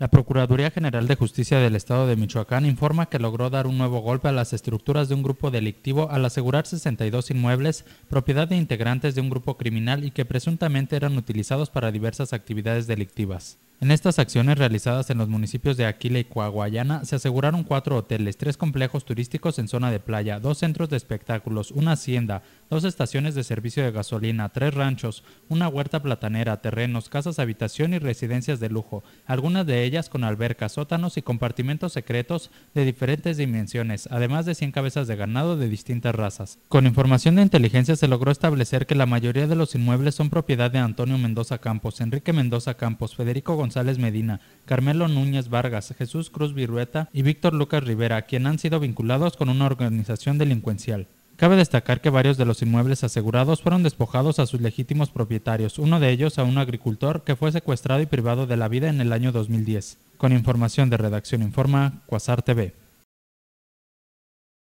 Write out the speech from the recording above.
La Procuraduría General de Justicia del Estado de Michoacán informa que logró dar un nuevo golpe a las estructuras de un grupo delictivo al asegurar 62 inmuebles, propiedad de integrantes de un grupo criminal y que presuntamente eran utilizados para diversas actividades delictivas. En estas acciones realizadas en los municipios de Aquila y Coahuayana se aseguraron cuatro hoteles, tres complejos turísticos en zona de playa, dos centros de espectáculos, una hacienda, dos estaciones de servicio de gasolina, tres ranchos, una huerta platanera, terrenos, casas habitación y residencias de lujo, algunas de ellas con albercas, sótanos y compartimentos secretos de diferentes dimensiones, además de 100 cabezas de ganado de distintas razas. Con información de inteligencia se logró establecer que la mayoría de los inmuebles son propiedad de Antonio Mendoza Campos, Enrique Mendoza Campos, Federico González Medina, Carmelo Núñez Vargas, Jesús Cruz Virueta y Víctor Lucas Rivera, quien han sido vinculados con una organización delincuencial. Cabe destacar que varios de los inmuebles asegurados fueron despojados a sus legítimos propietarios, uno de ellos a un agricultor que fue secuestrado y privado de la vida en el año 2010. Con información de Redacción Informa, Quasar TV.